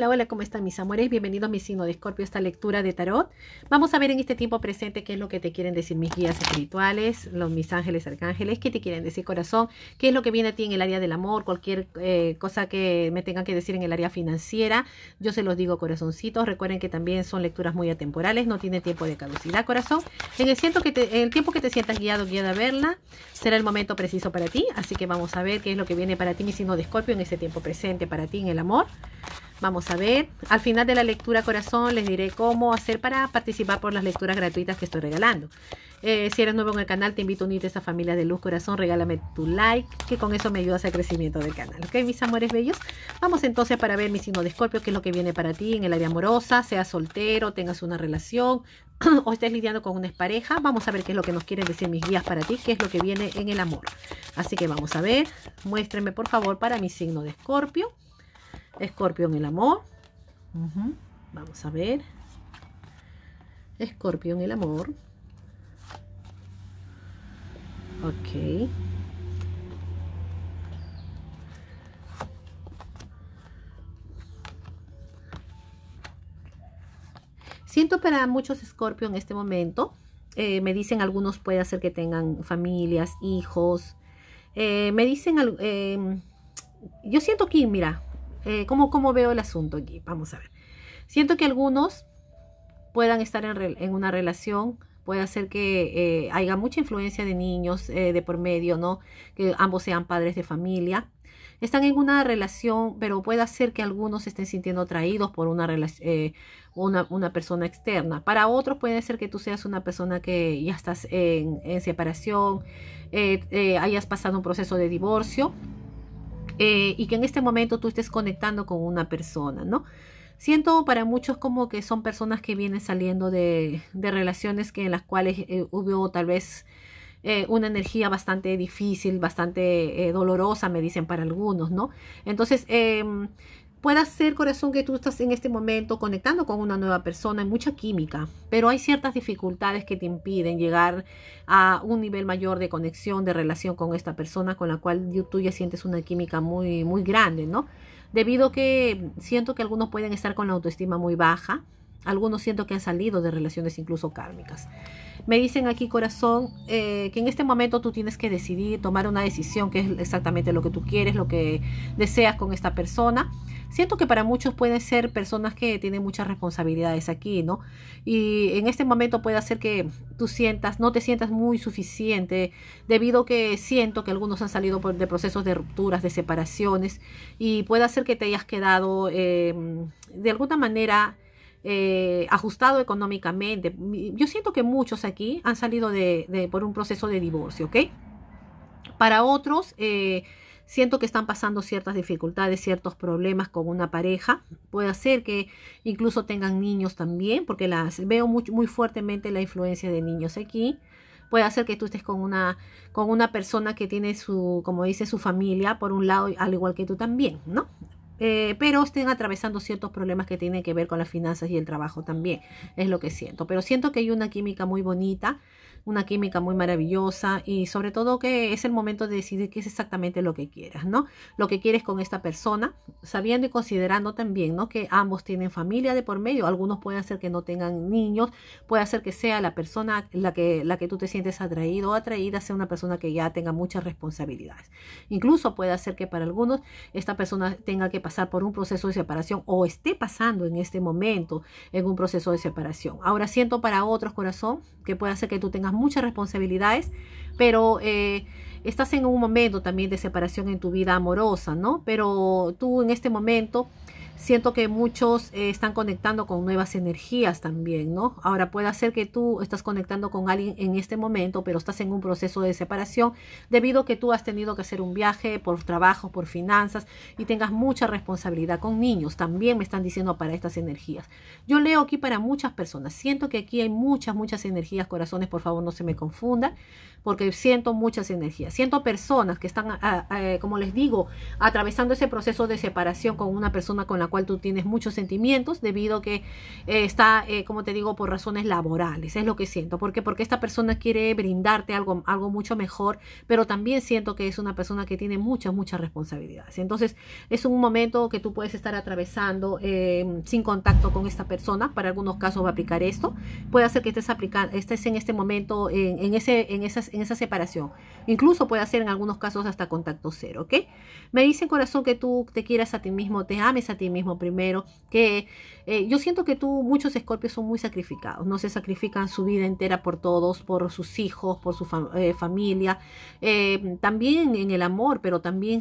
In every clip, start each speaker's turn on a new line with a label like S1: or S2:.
S1: Hola, hola, ¿cómo están mis amores? Bienvenidos mi signo de Escorpio esta lectura de tarot. Vamos a ver en este tiempo presente qué es lo que te quieren decir mis guías espirituales, los mis ángeles, arcángeles, qué te quieren decir corazón, qué es lo que viene a ti en el área del amor, cualquier eh, cosa que me tengan que decir en el área financiera. Yo se los digo corazoncitos. Recuerden que también son lecturas muy atemporales, no tiene tiempo de caducidad, corazón. En el, siento que el tiempo que te sientas guiado, guiada a verla, será el momento preciso para ti. Así que vamos a ver qué es lo que viene para ti mi signo de Escorpio en este tiempo presente, para ti en el amor. Vamos a ver, al final de la lectura corazón les diré cómo hacer para participar por las lecturas gratuitas que estoy regalando. Eh, si eres nuevo en el canal, te invito a unirte a esa familia de luz corazón, regálame tu like, que con eso me ayudas al crecimiento del canal. ¿Ok, mis amores bellos? Vamos entonces para ver mi signo de escorpio, qué es lo que viene para ti en el área amorosa, seas soltero, tengas una relación o estés lidiando con una pareja. Vamos a ver qué es lo que nos quieren decir mis guías para ti, qué es lo que viene en el amor. Así que vamos a ver, muéstrenme por favor para mi signo de escorpio en el amor. Vamos a ver. en el amor. Ok. Siento para muchos Escorpio en este momento. Eh, me dicen algunos puede hacer que tengan familias, hijos. Eh, me dicen, eh, yo siento que, mira, eh, cómo, veo el asunto aquí. Vamos a ver. Siento que algunos puedan estar en, una relación puede hacer que eh, haya mucha influencia de niños eh, de por medio, ¿no? Que ambos sean padres de familia. Están en una relación, pero puede hacer que algunos estén sintiendo atraídos por una, persona externa. Para otros puede ser que tú seas una persona que ya estás en separación, hayas pasado un proceso de divorcio eh, y que en este momento tú estés conectando con una persona, ¿no? Siento para muchos como que son personas que vienen saliendo de, relaciones que en las cuales eh, hubo tal vez eh, una energía bastante difícil, bastante dolorosa, me dicen para algunos, ¿no? Entonces, em, Pueda ser, corazón, que tú estás en este momento conectando con una nueva persona, hay mucha química, pero hay ciertas dificultades que te impiden llegar a un nivel mayor de conexión, de relación con esta persona con la cual tú ya sientes una química muy, muy grande, ¿no? Debido a que siento que algunos pueden estar con la autoestima muy baja, algunos siento que han salido de relaciones incluso kármicas. Me dicen aquí, corazón, eh, que en este momento tú tienes que decidir, tomar una decisión, que es exactamente lo que tú quieres, lo que deseas con esta persona. Siento que para muchos pueden ser personas que tienen muchas responsabilidades aquí, ¿no? Y en este momento puede hacer que tú sientas, no te sientas muy suficiente, debido que siento que algunos han salido de procesos de rupturas, de separaciones, y puede hacer que te hayas quedado eh, de alguna manera eh, ajustado económicamente. Yo siento que muchos aquí han salido de, por un proceso de divorcio, ¿ok? Para otros, eh, siento que están pasando ciertas dificultades, ciertos problemas con una pareja. Puede ser que incluso tengan niños también, porque las veo muy, muy fuertemente la influencia de niños aquí. Puede ser que tú estés con una, con una persona que tiene su, como dice, su familia por un lado, al igual que tú también, ¿no? Eh, pero estén atravesando ciertos problemas que tienen que ver con las finanzas y el trabajo también, es lo que siento. Pero siento que hay una química muy bonita una química muy maravillosa y sobre todo que es el momento de decidir qué es exactamente lo que quieras, ¿no? Lo que quieres con esta persona, sabiendo y considerando también, ¿no? Que ambos tienen familia de por medio, algunos pueden hacer que no tengan niños, puede hacer que sea la persona la que, la que tú te sientes atraído o atraída, sea una persona que ya tenga muchas responsabilidades. Incluso puede hacer que para algunos esta persona tenga que pasar por un proceso de separación o esté pasando en este momento en un proceso de separación. Ahora siento para otros, corazón, que puede hacer que tú tengas muchas responsabilidades, pero eh, estás en un momento también de separación en tu vida amorosa, ¿no? Pero tú en este momento siento que muchos eh, están conectando con nuevas energías también, ¿no? Ahora puede ser que tú estás conectando con alguien en este momento, pero estás en un proceso de separación debido a que tú has tenido que hacer un viaje por trabajo, por finanzas y tengas mucha responsabilidad con niños. También me están diciendo para estas energías. Yo leo aquí para muchas personas. Siento que aquí hay muchas, muchas energías, corazones, por favor no se me confundan, porque siento muchas energías. Siento personas que están, ah, ah, eh, como les digo, atravesando ese proceso de separación con una persona con la cual tú tienes muchos sentimientos debido a que eh, está, eh, como te digo, por razones laborales. Es lo que siento. ¿Por qué? Porque esta persona quiere brindarte algo, algo mucho mejor, pero también siento que es una persona que tiene muchas, muchas responsabilidades. Entonces, es un momento que tú puedes estar atravesando eh, sin contacto con esta persona. Para algunos casos va a aplicar esto. Puede hacer que estés, aplicando, estés en este momento en, ese, en, esas, en esa separación. Incluso puede hacer en algunos casos hasta contacto cero, ¿ok? Me dicen, corazón, que tú te quieras a ti mismo, te ames a ti mismo primero, que eh, yo siento que tú, muchos escorpios son muy sacrificados, no se sacrifican su vida entera por todos, por sus hijos, por su eh, familia, eh, también en el amor, pero también,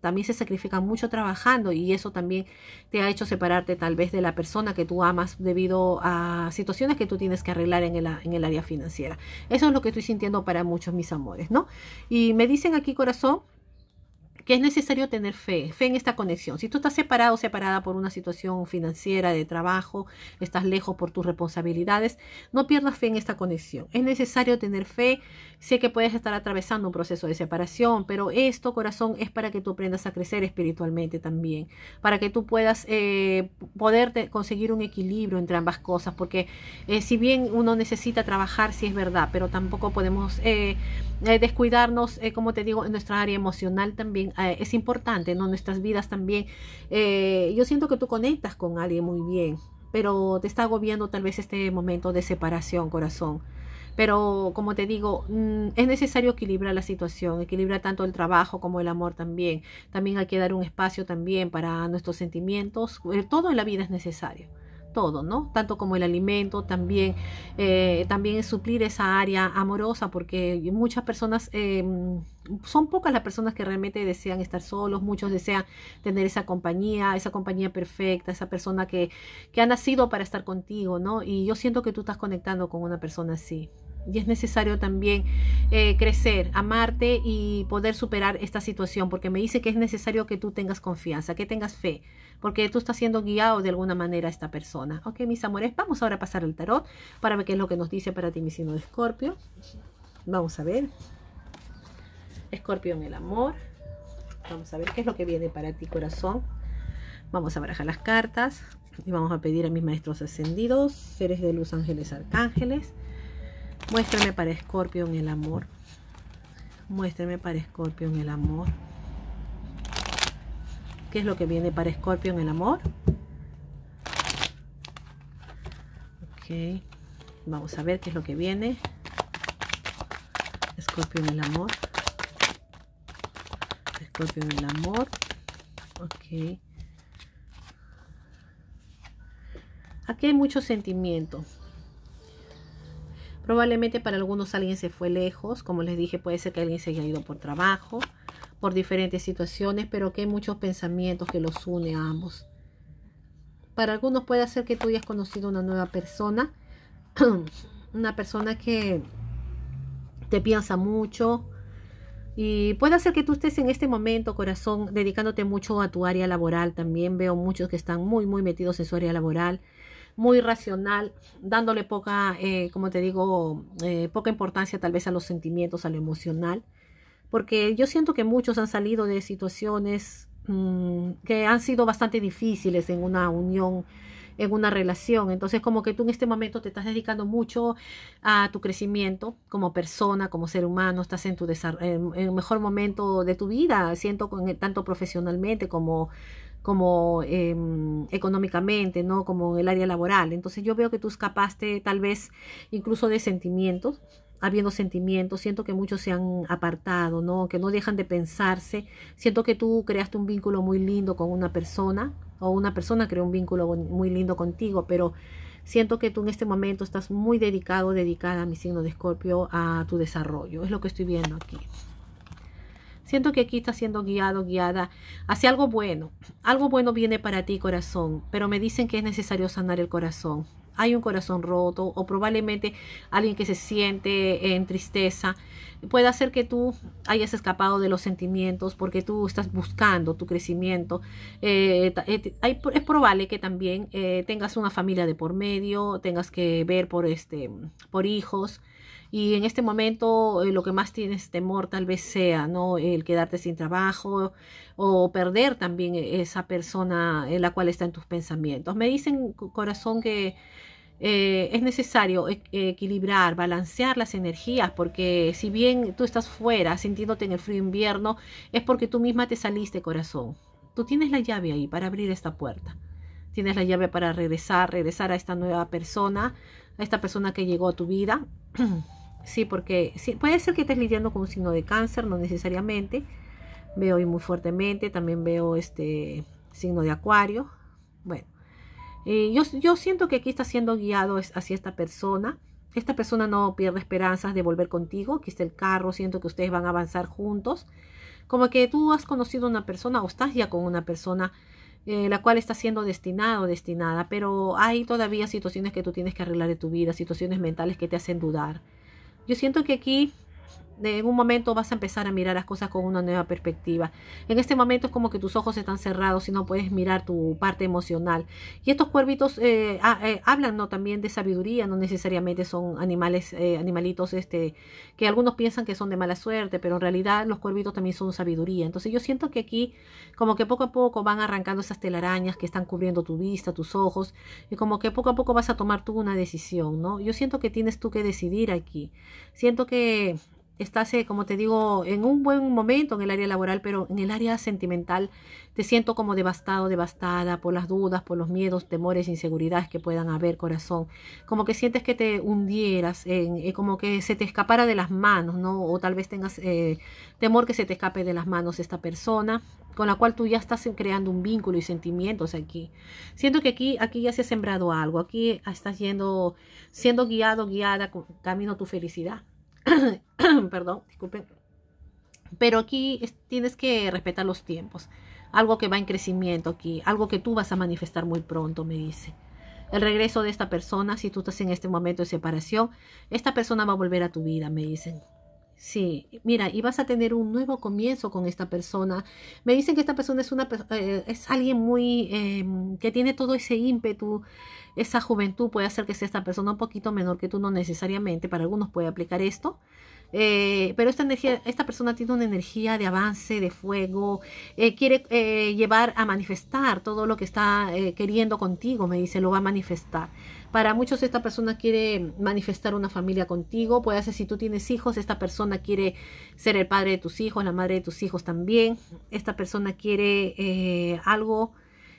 S1: también se sacrifican mucho trabajando y eso también te ha hecho separarte tal vez de la persona que tú amas debido a situaciones que tú tienes que arreglar en en el área financiera. Eso es lo que estoy sintiendo para muchos mis amores, ¿no? Y me dicen aquí corazón que es necesario tener fe, fe en esta conexión. Si tú estás separado o separada por una situación financiera, de trabajo, estás lejos por tus responsabilidades, no pierdas fe en esta conexión. Es necesario tener fe. Sé que puedes estar atravesando un proceso de separación, pero esto, corazón, es para que tú aprendas a crecer espiritualmente también, para que tú puedas eh, poder conseguir un equilibrio entre ambas cosas, porque eh, si bien uno necesita trabajar, sí es verdad, pero tampoco podemos eh, descuidarnos, como te digo, en nuestra área emocional también eh, es importante, ¿no? Nuestras vidas también. Eh, yo siento que tú conectas con alguien muy bien, pero te está agobiando tal vez este momento de separación, corazón. Pero como te digo, mm, es necesario equilibrar la situación, equilibrar tanto el trabajo como el amor también. También hay que dar un espacio también para nuestros sentimientos. Eh, todo en la vida es necesario. Tanto como el alimento, también, eh, también suplir esa área amorosa, porque muchas personas, eh, son pocas las personas que realmente desean estar solos, muchos desean tener esa compañía, esa compañía perfecta, esa persona que, que ha nacido para estar contigo, ¿no? Y yo siento que tú estás conectando con una persona así y es necesario también eh, crecer, amarte y poder superar esta situación, porque me dice que es necesario que tú tengas confianza, que tengas fe, porque tú estás siendo guiado de alguna manera a esta persona. Ok, mis amores, vamos ahora a pasar al tarot para ver qué es lo que nos dice para ti mi signo de Escorpio. Vamos a ver. Escorpio en el amor. Vamos a ver qué es lo que viene para ti, corazón. Vamos a barajar las cartas y vamos a pedir a mis maestros ascendidos, seres de luz, ángeles, arcángeles Muéstrame para Escorpio en el amor. Muéstrame para Escorpio en el amor. ¿Qué es lo que viene para Escorpio en el amor? Ok. Vamos a ver qué es lo que viene. Escorpio en el amor. Escorpio en el amor. Ok. Aquí hay mucho sentimiento. Probablemente para algunos alguien se fue lejos, como les dije, puede ser que alguien se haya ido por trabajo, por diferentes situaciones, pero que hay muchos pensamientos que los une a ambos. Para algunos puede ser que tú hayas conocido una nueva persona, una persona que te piensa mucho, y puede hacer que tú estés en este momento, corazón, dedicándote mucho a tu área laboral. También veo muchos que están muy, muy metidos en su área laboral muy racional, dándole poca, eh, como te digo, eh, poca importancia tal vez a los sentimientos, a lo emocional, porque yo siento que muchos han salido de situaciones mm, que han sido bastante difíciles en una unión en una relación. Entonces, como que tú en este momento te estás dedicando mucho a tu crecimiento como persona, como ser humano, estás en tu en el mejor momento de tu vida, siento con, tanto profesionalmente como como eh, económicamente, ¿no? Como el área laboral. Entonces yo veo que tú escapaste tal vez incluso de sentimientos, habiendo sentimientos, siento que muchos se han apartado, ¿no? Que no dejan de pensarse. Siento que tú creaste un vínculo muy lindo con una persona o una persona creó un vínculo muy lindo contigo, pero siento que tú en este momento estás muy dedicado, dedicada a mi signo de Escorpio, a tu desarrollo. Es lo que estoy viendo aquí. Siento que aquí estás siendo guiado, guiada hacia algo bueno. Algo bueno viene para ti, corazón, pero me dicen que es necesario sanar el corazón. Hay un corazón roto o probablemente alguien que se siente en tristeza. Puede hacer que tú hayas escapado de los sentimientos porque tú estás buscando tu crecimiento. Eh, eh, es probable que también eh, tengas una familia de por medio, tengas que ver por, este, por hijos. Y en este momento eh, lo que más tienes temor tal vez sea, ¿no? El quedarte sin trabajo o perder también e-, esa persona en la cual está en tus pensamientos. Me dicen, corazón, que eh, es necesario e-, equilibrar, balancear las energías, porque si bien tú estás fuera sintiéndote en el frío invierno, es porque tú misma te saliste, corazón. Tú tienes la llave ahí para abrir esta puerta. Tienes la llave para regresar, regresar a esta nueva persona, a esta persona que llegó a tu vida. Sí, porque sí, puede ser que estés lidiando con un signo de cáncer, no necesariamente. Veo hoy muy fuertemente, también veo este signo de acuario. Bueno, eh, yo, siento que aquí está siendo guiado hacia esta persona. Esta persona no pierde esperanzas de volver contigo. Aquí está el carro, siento que ustedes van a avanzar juntos. Como que tú has conocido una persona o estás ya con una persona eh, la cual está siendo destinada o destinada, pero hay todavía situaciones que tú tienes que arreglar de tu vida, situaciones mentales que te hacen dudar. Yo siento que aquí en un momento vas a empezar a mirar las cosas con una nueva perspectiva. En este momento es como que tus ojos están cerrados y no puedes mirar tu parte emocional. Y estos cuervitos eh, eh, hablan ¿no? también de sabiduría, no necesariamente son animales, eh, animalitos este, que algunos piensan que son de mala suerte, pero en realidad los cuervitos también son sabiduría. Entonces yo siento que aquí como que poco a poco van arrancando esas telarañas que están cubriendo tu vista, tus ojos, y como que poco a poco vas a tomar tú una decisión, ¿no? Yo siento que tienes tú que decidir aquí. Siento que estás, como te digo, en un buen momento en el área laboral, pero en el área sentimental te siento como devastado, devastada por las dudas, por los miedos, temores, inseguridades que puedan haber, corazón. Como que sientes que te hundieras, eh, como que se te escapara de las manos, ¿no? O tal vez tengas eh, temor que se te escape de las manos esta persona con la cual tú ya estás creando un vínculo y sentimientos aquí. Siento que aquí, aquí ya se ha sembrado algo, aquí estás yendo, siendo guiado, guiada, camino a tu felicidad. perdón, disculpen. Pero aquí tienes que respetar los tiempos. Algo que va en crecimiento aquí, algo que tú vas a manifestar muy pronto, me dice. El regreso de esta persona, si tú estás en este momento de separación, esta persona va a volver a tu vida, me dicen. Sí, mira, y vas a tener un nuevo comienzo con esta persona. Me dicen que esta persona es una eh, es alguien muy em, que tiene todo ese ímpetu, esa juventud puede hacer que sea esta persona un poquito menor que tú, no necesariamente. Para algunos puede aplicar esto. Eh, pero esta energía, esta persona tiene una energía de avance, de fuego, eh, quiere llevar a manifestar todo lo que está queriendo contigo, me dice, lo va a manifestar. Para muchos esta persona quiere manifestar una familia contigo, puede ser si tú tienes hijos, esta persona quiere ser el padre de tus hijos, la madre de tus hijos también, esta persona quiere eh, algo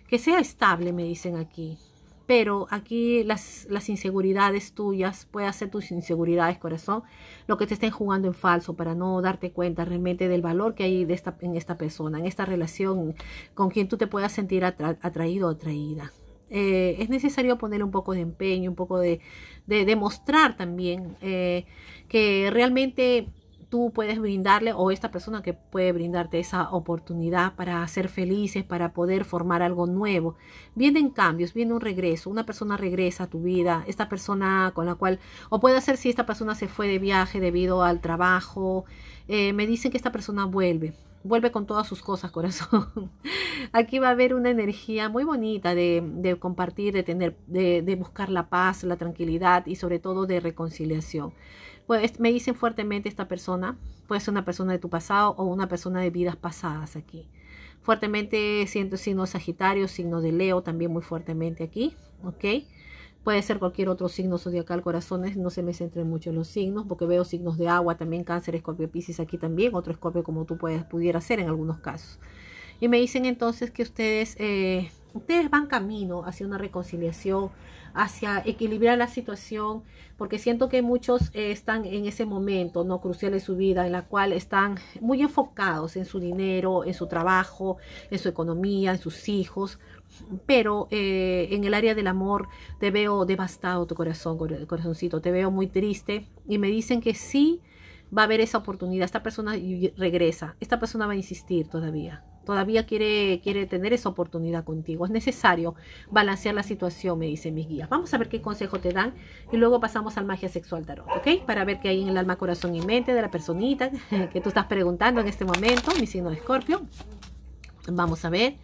S1: que sea estable, me dicen aquí. Pero aquí las, las inseguridades tuyas, puede ser tus inseguridades, corazón, lo que te estén jugando en falso para no darte cuenta realmente del valor que hay de esta, en esta persona, en esta relación con quien tú te puedas sentir atraído o atraída. Eh, es necesario poner un poco de empeño, un poco de, de demostrar también eh, que realmente tú puedes brindarle o esta persona que puede brindarte esa oportunidad para ser felices, para poder formar algo nuevo. Vienen cambios, viene un regreso, una persona regresa a tu vida, esta persona con la cual, o puede ser si esta persona se fue de viaje debido al trabajo, eh, me dicen que esta persona vuelve vuelve con todas sus cosas, corazón. Aquí va a haber una energía muy bonita de, de compartir, de tener, de, de, buscar la paz, la tranquilidad y sobre todo de reconciliación. Pues me dicen fuertemente esta persona, puede ser una persona de tu pasado o una persona de vidas pasadas aquí. Fuertemente siento signo Sagitario, signo de Leo también muy fuertemente aquí, ¿ok? Puede ser cualquier otro signo zodiacal, corazones, no se me centren mucho en los signos, porque veo signos de agua, también cáncer, escorpio, piscis aquí también, otro escorpio como tú pudieras pudiera ser en algunos casos. Y me dicen entonces que ustedes, eh, ustedes van camino hacia una reconciliación, hacia equilibrar la situación, porque siento que muchos eh, están en ese momento, no crucial de su vida, en la cual están muy enfocados en su dinero, en su trabajo, en su economía, en sus hijos, pero eh, en el área del amor te veo devastado tu corazón, corazoncito, te veo muy triste y me dicen que sí va a haber esa oportunidad, esta persona regresa, esta persona va a insistir todavía, todavía quiere, quiere tener esa oportunidad contigo, es necesario balancear la situación, me dicen mis guías. Vamos a ver qué consejo te dan y luego pasamos al magia sexual tarot, ¿ok? Para ver qué hay en el alma, corazón y mente de la personita que tú estás preguntando en este momento, mi signo de escorpio. Vamos a ver.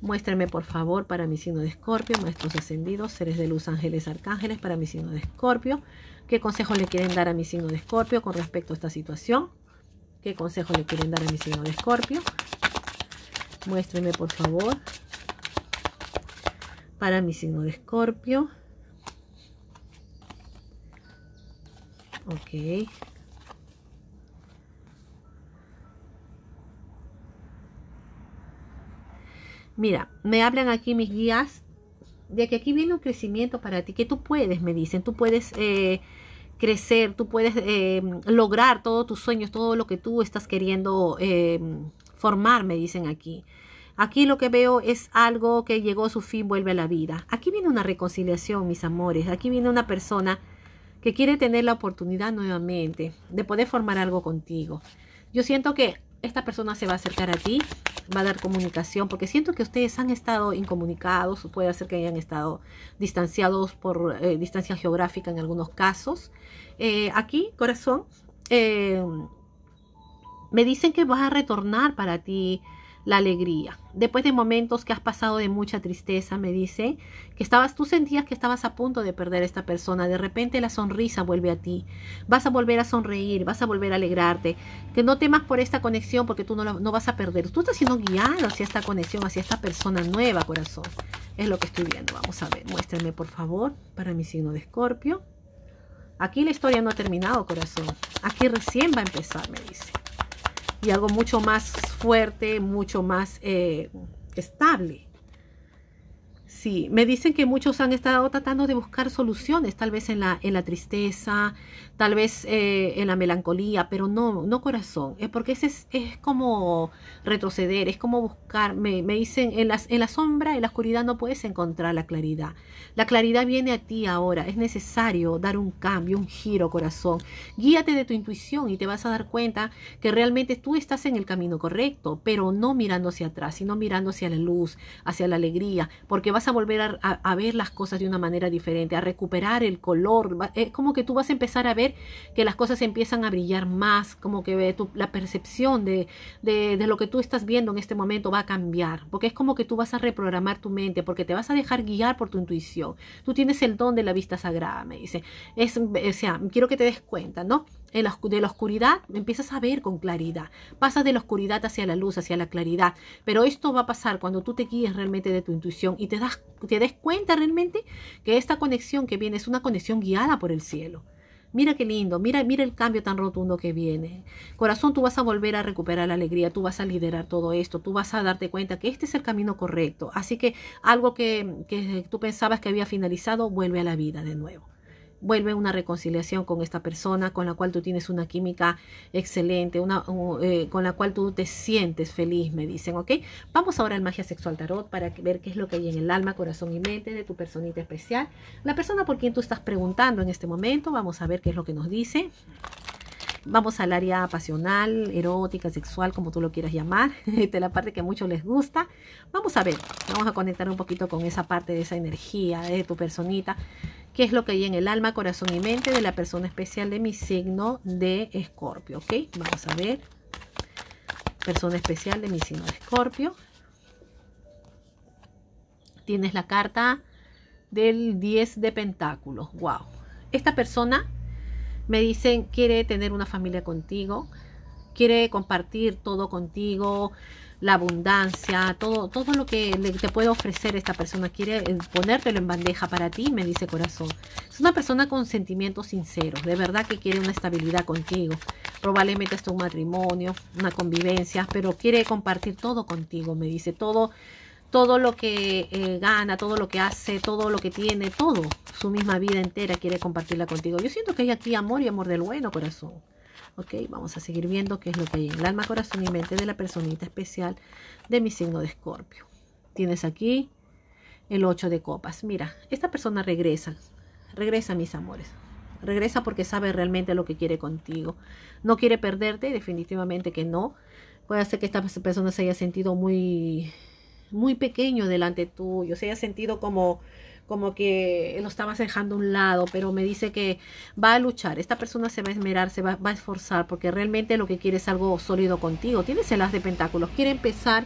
S1: Muéstrame por favor para mi signo de escorpio, maestros ascendidos, seres de luz, ángeles, arcángeles, para mi signo de escorpio. ¿Qué consejo le quieren dar a mi signo de escorpio con respecto a esta situación? ¿Qué consejo le quieren dar a mi signo de escorpio? Muéstrenme, por favor para mi signo de escorpio. Ok. Mira, me hablan aquí mis guías de que aquí viene un crecimiento para ti, que tú puedes, me dicen, tú puedes eh, crecer, tú puedes em, lograr todos tus sueños, todo lo que tú estás queriendo em, formar, me dicen aquí. Aquí lo que veo es algo que llegó a su fin, vuelve a la vida. Aquí viene una reconciliación, mis amores. Aquí viene una persona que quiere tener la oportunidad nuevamente de poder formar algo contigo. Yo siento que esta persona se va a acercar a ti, va a dar comunicación, porque siento que ustedes han estado incomunicados, puede ser que hayan estado distanciados por eh, distancia geográfica en algunos casos. Eh, aquí, corazón, eh, me dicen que vas a retornar para ti la alegría. Después de momentos que has pasado de mucha tristeza, me dice, que estabas, tú sentías que estabas a punto de perder a esta persona, de repente la sonrisa vuelve a ti, vas a volver a sonreír, vas a volver a alegrarte, que no temas por esta conexión porque tú no, vas a perder, tú estás siendo guiado hacia esta conexión, hacia esta persona nueva, corazón, es lo que estoy viendo, vamos a ver, muéstrame por favor para mi signo de escorpio. Aquí la historia no ha terminado, corazón. Aquí recién va a empezar, me dice y algo mucho más fuerte, mucho más eh, estable. Sí, me dicen que muchos han estado tratando de buscar soluciones, tal vez en la, en la tristeza, tal vez eh, en la melancolía, pero no, no corazón, es porque ese es, como retroceder, es como buscar, me, me dicen, en, las, en la sombra, en la oscuridad no puedes encontrar la claridad. La claridad viene a ti ahora, es necesario dar un cambio, un giro, corazón. Guíate de tu intuición y te vas a dar cuenta que realmente tú estás en el camino correcto, pero no mirando hacia atrás, sino mirando hacia la luz, hacia la alegría, porque vas a volver a, ver las cosas de una manera diferente, a recuperar el color. Es como que tú vas a empezar a ver que las cosas empiezan a brillar más, como que eh, la percepción de, de, de, lo que tú estás viendo en este momento va a cambiar, porque es como que tú vas a reprogramar tu mente, porque te vas a dejar guiar por tu intuición. Tú tienes el don de la vista sagrada, me dice. Es, o sea, quiero que te des cuenta, ¿no? de la oscuridad empiezas a ver con claridad. Pasas de la oscuridad hacia la luz, hacia la claridad. Pero esto va a pasar cuando tú te guíes realmente de tu intuición y te, das, te des cuenta realmente que esta conexión que viene es una conexión guiada por el cielo. Mira qué lindo, mira, mira el cambio tan rotundo que viene. Corazón, tú vas a volver a recuperar la alegría, tú vas a liderar todo esto, tú vas a darte cuenta que este es el camino correcto. Así que algo que tú pensabas que había finalizado vuelve a la vida de nuevo vuelve una reconciliación con esta persona con la cual tú tienes una química excelente, una, eh, con la cual tú te sientes feliz, me dicen, ¿ok? Vamos ahora al magia sexual tarot para ver qué es lo que hay en el alma, corazón y mente de tu personita especial. La persona por quien tú estás preguntando en este momento, vamos a ver qué es lo que nos dice. Vamos al área pasional, erótica, sexual, como tú lo quieras llamar, de la parte que mucho muchos les gusta. Vamos a ver, vamos a conectar un poquito con esa parte de esa energía eh, de tu personita qué es lo que hay en el alma, corazón y mente de la persona especial de mi signo de escorpio, ¿ok? Vamos a ver. Persona especial de mi signo de escorpio. Tienes la carta del 10 de pentáculos. ¡Wow! Esta persona, me dicen, quiere tener una familia contigo, quiere compartir todo contigo, la abundancia, todo, todo lo que te puede ofrecer esta persona. Quiere eh, ponértelo en bandeja para ti, me dice corazón. Es una persona con sentimientos sinceros, de verdad que quiere una estabilidad contigo. Probablemente es un matrimonio, una convivencia, pero quiere compartir todo contigo, me dice. Todo, todo lo que eh, gana, todo lo que hace, todo lo que tiene, todo. Su misma vida entera quiere compartirla contigo. Yo siento que hay aquí amor y amor del bueno, corazón. ¿Ok? Vamos a seguir viendo qué es lo que hay en el alma, corazón y mente de la personita especial de mi signo de escorpio. Tienes aquí el ocho de copas. Mira, esta persona regresa, regresa mis amores. Regresa porque sabe realmente lo que quiere contigo. No quiere perderte, definitivamente que no. Puede ser que esta persona se haya sentido muy, muy pequeño delante tuyo, se haya sentido como como que lo estabas dejando a un lado, pero me dice que va a luchar, esta persona se va a esmerar, se va, a esforzar, porque realmente lo que quiere es algo sólido contigo. Tienes el de pentáculos, quiere empezar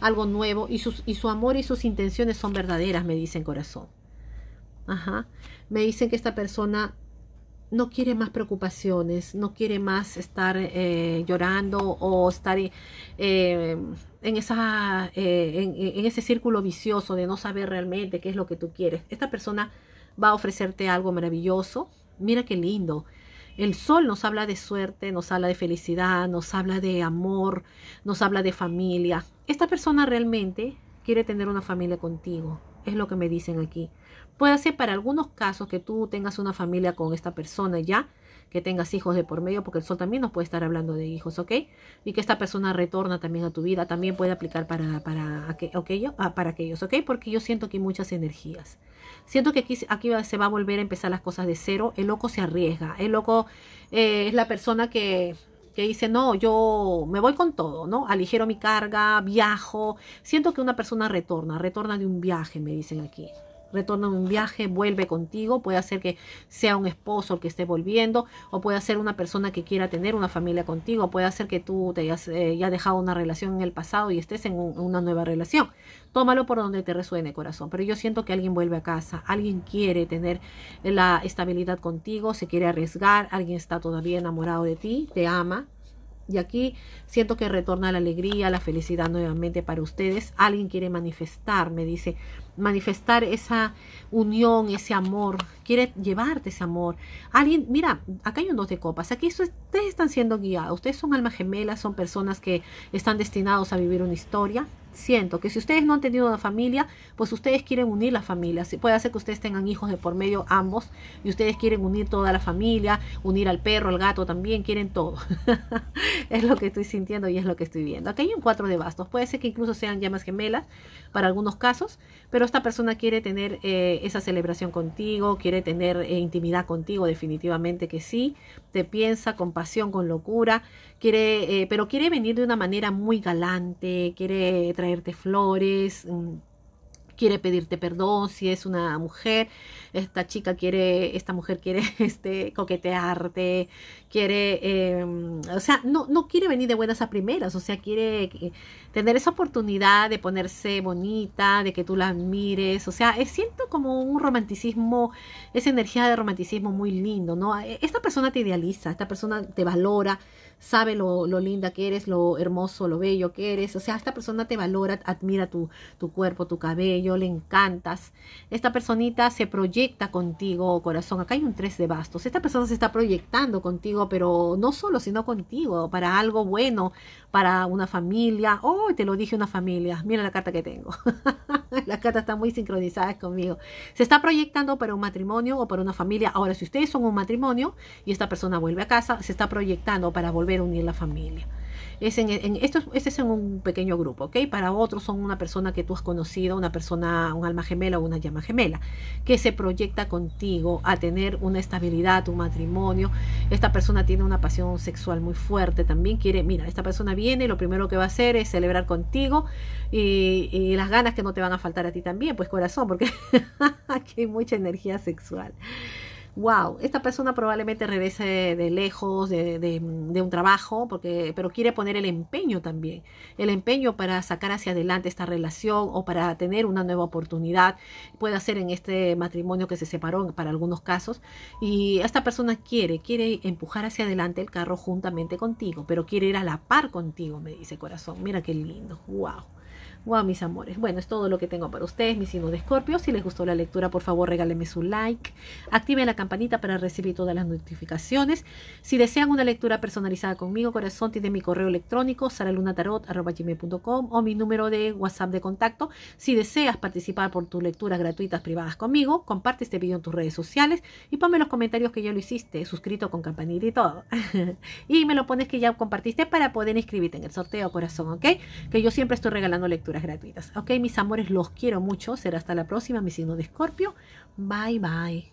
S1: algo nuevo y, y su amor y sus intenciones son verdaderas, me dicen corazón. Ajá. Me dicen que esta persona no quiere más preocupaciones, no quiere más estar eh, llorando o estar eh, eh, en, en, ese círculo vicioso de no saber realmente qué es lo que tú quieres. Esta persona va a ofrecerte algo maravilloso. Mira qué lindo. El sol nos habla de suerte, nos habla de felicidad, nos habla de amor, nos habla de familia. Esta persona realmente quiere tener una familia contigo es lo que me dicen aquí. Puede ser para algunos casos que tú tengas una familia con esta persona ya, que tengas hijos de por medio, porque el sol también nos puede estar hablando de hijos, ¿ok? Y que esta persona retorna también a tu vida, también puede aplicar para, para, ah, para aquellos, ¿ok? Porque yo siento que muchas energías. Siento que aquí, se va a volver a empezar las cosas de cero. El loco se arriesga. El loco eh, es la persona que dice, no, yo me voy con todo, ¿no? Aligero mi carga, viajo. Siento que una persona retorna, retorna de un viaje, me dicen aquí retorna un viaje, vuelve contigo, puede ser que sea un esposo el que esté volviendo, o puede ser una persona que quiera tener una familia contigo, puede ser que tú te eh, hayas dejado una relación en el pasado y estés en una nueva relación. Tómalo por donde te resuene, corazón. Pero yo siento que alguien vuelve a casa, alguien quiere tener la estabilidad contigo, se quiere arriesgar, alguien está todavía enamorado de ti, te ama, y aquí siento que retorna la alegría, la felicidad nuevamente para ustedes. Alguien quiere manifestar, me dice, manifestar esa unión, ese amor, quiere llevarte ese amor. Alguien, mira, acá hay un dos de copas, aquí ustedes están siendo guiados, ustedes son almas gemelas, son personas que están destinados a vivir una historia, siento que si ustedes no han tenido una familia, pues ustedes quieren unir la familia. si puede ser que ustedes tengan hijos de por medio ambos y ustedes quieren unir toda la familia, unir al perro, al gato también, quieren todo. es lo que estoy sintiendo y es lo que estoy viendo. Aquí hay un cuatro de bastos. Puede ser que incluso sean llamas gemelas para algunos casos, pero esta persona quiere tener eh, esa celebración contigo, quiere tener eh, intimidad contigo, definitivamente que sí. Te piensa con pasión, con locura quiere, eh, pero quiere venir de una manera muy galante, quiere traerte flores, mm, quiere pedirte perdón si es una mujer, esta chica quiere, esta mujer quiere este, coquetearte, quiere, em, o sea, no, quiere venir de buenas a primeras, o sea, quiere eh, tener esa oportunidad de ponerse bonita, de que tú la admires, o sea, eh, siento como un romanticismo, esa energía de romanticismo muy lindo, ¿no? Esta persona te idealiza, esta persona te valora, sabe lo, linda que eres, lo hermoso, lo bello que eres. O sea, esta persona te valora, admira tu, tu cuerpo, tu cabello, le encantas. Esta personita se proyecta contigo, corazón. Acá hay un tres de bastos. Esta persona se está proyectando contigo, pero no solo, sino contigo, para algo bueno, para una familia. Oh, te lo dije, una familia. Mira la carta que tengo. la carta está muy sincronizada conmigo. Se está proyectando para un matrimonio o para una familia. Ahora, si ustedes son un matrimonio y esta persona vuelve a casa, se está proyectando para volver unir la familia. Es en, esto, este es en un pequeño grupo, ¿ok? Para otros son una persona que tú has conocido, una persona, un alma gemela o una llama gemela, que se proyecta contigo a tener una estabilidad, un matrimonio. Esta persona tiene una pasión sexual muy fuerte, también quiere, mira, esta persona viene y lo primero que va a hacer es celebrar contigo y, y las ganas que no te van a faltar a ti también, pues corazón, porque aquí hay mucha energía sexual wow, esta persona probablemente regrese de lejos, de, de, un trabajo, porque, pero quiere poner el empeño también, el empeño para sacar hacia adelante esta relación o para tener una nueva oportunidad, puede ser en este matrimonio que se separó para algunos casos, y esta persona quiere, quiere empujar hacia adelante el carro juntamente contigo, pero quiere ir a la par contigo, me dice corazón, mira qué lindo, wow. Wow, mis amores. Bueno, es todo lo que tengo para ustedes, mis signos de escorpio. Si les gustó la lectura, por favor, regálenme su like. Activen la campanita para recibir todas las notificaciones. Si desean una lectura personalizada conmigo, corazón, tienen mi correo electrónico, saralunatarot.com o mi número de WhatsApp de contacto. Si deseas participar por tus lecturas gratuitas privadas conmigo, comparte este video en tus redes sociales y ponme los comentarios que ya lo hiciste, suscrito con campanita y todo. y me lo pones que ya compartiste para poder inscribirte en el sorteo, corazón, ¿ok? Que yo siempre estoy regalando lecturas gratuitas. Ok, mis amores, los quiero mucho. Será hasta la próxima, mi signo de escorpio. Bye, bye.